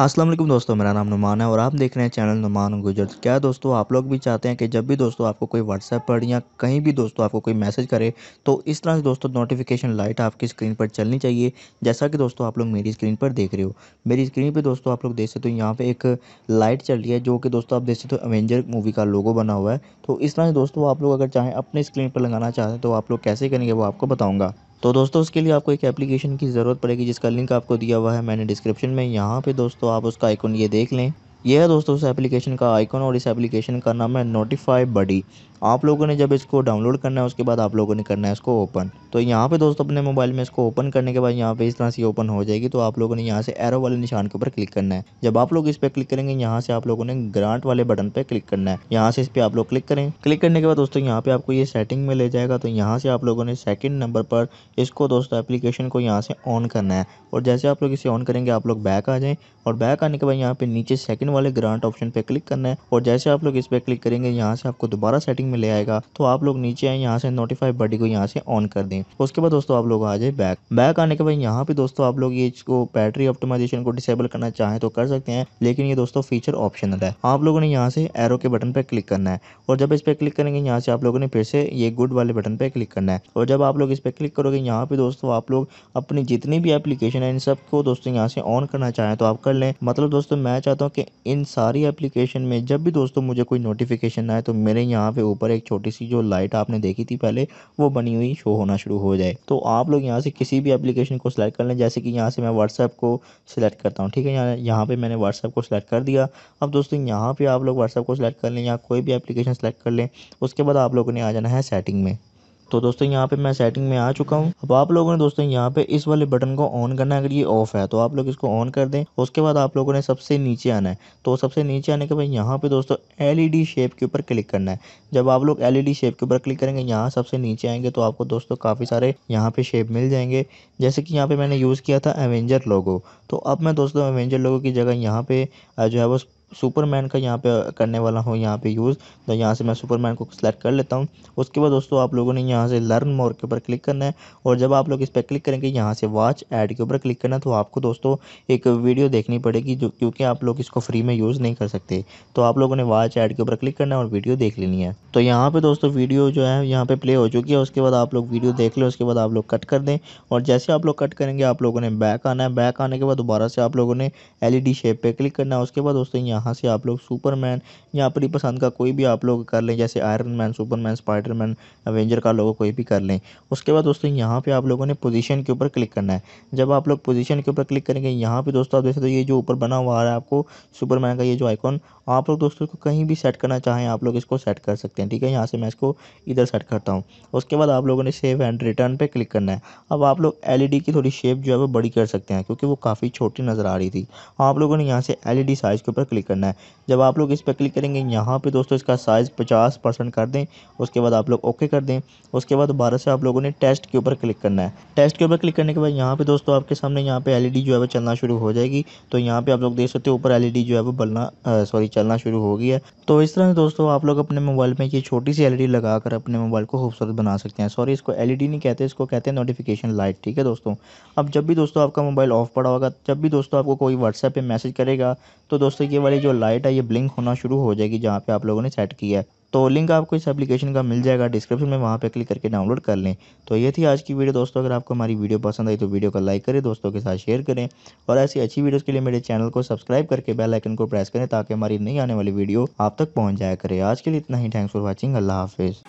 असलम दोस्तों मेरा नाम नुमान है और आप देख रहे हैं चैनल नुमान गुजर क्या दोस्तों आप लोग भी चाहते हैं कि जब भी दोस्तों आपको कोई व्हाट्सएप पर या कहीं भी दोस्तों आपको कोई मैसेज करे तो इस तरह से दोस्तों नोटिफिकेशन लाइट आपकी स्क्रीन पर चलनी चाहिए जैसा कि दोस्तों आप लोग मेरी स्क्रीन पर देख रहे हो मेरी स्क्रीन पर दोस्तों आप लोग देख सकते हो यहाँ पर एक लाइट चल रही है जो कि दोस्तों आप देख सकते हो अवेंजर मूवी का लोगो बना हुआ है तो इस तरह से दोस्तों आप लोग अगर चाहें अपने स्क्रीन पर लगाना चाहते हैं तो आप लोग कैसे करेंगे वो आपको बताऊँगा तो दोस्तों उसके लिए आपको एक एप्लीकेशन की ज़रूरत पड़ेगी जिसका लिंक आपको दिया हुआ है मैंने डिस्क्रिप्शन में यहाँ पे दोस्तों आप उसका आइकन ये देख लें यह है दोस्तों इस एप्लीकेशन का आइकन और इस एप्लीकेशन का नाम है नोटिफाई बडी आप लोगों ने जब इसको डाउनलोड करना है उसके बाद आप लोगों ने करना है इसको ओपन तो यहाँ पे दोस्तों अपने मोबाइल में इसको ओपन करने के बाद यहाँ पे इस तरह से ओपन हो जाएगी तो आप लोगों ने यहाँ से एरो वाले निशान के ऊपर क्लिक करना है जब आप लोग इस पर क्लिक करेंगे यहाँ से आप लोगों ने ग्रांट वाले बटन पर क्लिक करना है यहाँ से इस पर आप लोग क्लिक करें क्लिक करने के बाद दोस्तों यहाँ पे आपको ये सेटिंग में ले जाएगा तो यहाँ से आप लोगों ने सेकेंड नंबर पर इसको दोस्तों एप्लीकेशन को यहाँ से ऑन करना है और जैसे आप लोग इसे ऑन करेंगे आप लोग बैक आ जाएँ और बैक आने के बाद यहाँ पे नीचे सेकेंड सेक्शन वाले ग्रांट ऑप्शन पे क्लिक करना है और जैसे आप लोग इस पे क्लिक करेंगे यहाँ से आपको दोबारा सेटिंग में ले आएगा तो आप लोग नीचे आए यहाँ से नोटिफाई बडी को यहाँ से ऑन कर दें उसके बाद दोस्तों आप लोग आ जाए बैक बैक आने के बाद यहाँ पे दोस्तों आप लोग ये इसको बैटरी ऑप्टिमाइजेशन को डिसेबल करना चाहें तो कर सकते हैं लेकिन ये दोस्तों फीचर ऑप्शनल है आप लोगों ने यहाँ से एरो के बटन पर क्लिक करना है और जब इस पर क्लिक करेंगे यहाँ से आप लोगों ने फिर से ये गुड वाले बटन पर क्लिक करना है और जब आप लोग इस पर क्लिक करोगे यहाँ पे दोस्तों आप लोग अपनी जितनी भी एप्लीकेशन है इन सबको दोस्तों यहाँ से ऑन करना चाहें तो आप कर लें मतलब दोस्तों मैं चाहता हूँ कि इन सारी एप्लीकेशन में जब भी दोस्तों मुझे कोई नोटिफिकेशन आए तो मेरे यहाँ पे ऊपर एक छोटी सी जो लाइट आपने देखी थी पहले वो बनी हुई शो होना शुरू हो जाए तो आप लोग यहाँ से किसी भी एप्लीकेशन को सिलेक्ट कर लें जैसे कि यहाँ से मैं व्हाट्सएप को सिलेक्ट करता हूँ ठीक है यहाँ यहाँ पर मैंने व्हाट्सएप को सिलेक्ट कर दिया अब दोस्तों यहाँ पर आप लोग व्हाट्सएप को सिलेक्ट कर लें या कोई भी एप्लीकेशन सेलेक्ट कर लें उसके बाद आप लोगों ने आ जाना है सेटिंग में तो दोस्तों यहाँ पे मैं सेटिंग में आ चुका हूँ अब आप लोगों ने दोस्तों यहाँ पे इस वाले बटन को ऑन करना है अगर ये ऑफ है तो आप लोग इसको ऑन कर दें उसके बाद आप लोगों ने सबसे नीचे आना है तो सबसे नीचे आने के बाद यहाँ पे दोस्तों एल शेप के ऊपर क्लिक करना है जब आप लोग एल शेप के ऊपर क्लिक करेंगे यहाँ सबसे नीचे आएंगे तो आपको दोस्तों काफ़ी सारे यहाँ पे शेप मिल जाएंगे जैसे कि यहाँ पे मैंने यूज़ किया था एवेंजर लोगो तो अब मैं दोस्तों एवेंजर लोगो की जगह यहाँ पे जो है वो सुपरमैन का यहाँ पे करने वाला हूँ यहाँ पे यूज़ तो यहाँ से मैं सुपरमैन को सेलेक्ट कर लेता हूँ उसके बाद दोस्तों आप लोगों ने यहाँ से लर्न मोर के ऊपर क्लिक करना है और जब आप लोग इस पर क्लिक करेंगे यहाँ से वॉच ऐड के ऊपर क्लिक करना है तो आपको दोस्तों एक वीडियो देखनी पड़ेगी जो क्योंकि आप लोग इसको फ्री में यूज़ नहीं कर सकते तो आप लोगों ने वॉच ऐड के ऊपर क्लिक करना है और वीडियो देख लेनी है तो यहाँ पर दोस्तों वीडियो जो है यहाँ पर प्ले हो चुकी है उसके बाद आप लोग वीडियो देख लें उसके बाद आप लोग कट कर दें और जैसे आप लोग कट करेंगे आप लोगों ने बैक आना है बैक आने के बाद दोबारा से आप लोगों ने एल शेप पर क्लिक करना है उसके बाद दोस्तों यहाँ यहाँ से आप लोग सुपरमैन या अपनी पसंद का कोई भी आप लोग कर लें जैसे Iron Man Superman Spiderman Avenger का लोगों कोई भी कर लें उसके बाद दोस्तों यहाँ पे आप लोगों ने पोजीशन के ऊपर क्लिक करना है जब आप लोग पोजीशन के ऊपर क्लिक करेंगे यहाँ पे दोस्तों आप देख सकते हो ये जो ऊपर बना हुआ आ रहा है आपको सुपरमैन का ये जो आइकॉन आप लोग दोस्तों को कहीं भी सेट करना चाहें आप लोग इसको सेट कर सकते हैं ठीक है यहाँ से मैं इसको इधर सेट करता हूँ उसके बाद आप लोगों ने सेव एंड रिटर्न पर क्लिक करना है अब आप लोग एल की थोड़ी शेप जो है वो बड़ी कर सकते हैं क्योंकि वो काफ़ी छोटी नज़र आ रही थी आप लोगों ने यहाँ से एल साइज़ के ऊपर क्लिक करना है जब आप लोग इस पर क्लिक करेंगे यहाँ पे दोस्तों इसका साइज़ पचास परसेंट कर दें उसके बाद आप लोग ओके कर दें उसके बाद दोबारा से आप लोगों ने टेस्ट के ऊपर क्लिक करना है टेस्ट के ऊपर क्लिक करने के बाद यहाँ पे दोस्तों आपके सामने यहाँ पे एलईडी जो है वो चलना शुरू हो जाएगी तो यहाँ पे आप लोग देख सकते हो ऊपर एल जो है वो बलना सॉरी चलना शुरू हो गई है तो इस तरह से दोस्तों आप लोग अपने मोबाइल में ये छोटी सी एल लगाकर अपने मोबाइल को खूबसूरत बना सकते हैं सॉरी इसको एल नहीं कहते इसको कहते हैं नोटिफिकेशन लाइट ठीक है दोस्तों अब जब भी दोस्तों आपका मोबाइल ऑफ पड़ा होगा जब भी दोस्तों आपको कोई व्हाट्सएप पर मैसेज करेगा तो दोस्तों ये वाली पे जो लाइट है ये ब्लिंक होना शुरू हो जाएगी जहाँ पे आप लोगों ने सेट किया है तो लिंक आपको इस एप्लीकेशन का मिल जाएगा डिस्क्रिप्शन में वहाँ पे क्लिक करके डाउनलोड कर लें तो ये थी आज की वीडियो दोस्तों अगर आपको हमारी वीडियो पसंद आई तो वीडियो को लाइक करें दोस्तों के साथ शेयर करें और ऐसी अच्छी वीडियोस के लिए मेरे चैनल को सब्सक्राइब करके बेल आइकन को प्रेस करें ताकि हमारी नई आने वाली वीडियो आप तक पहुँच जाया करे आज के लिए इतना ही थैंक्स फॉर वॉचिंग अल्लाह हाफिज़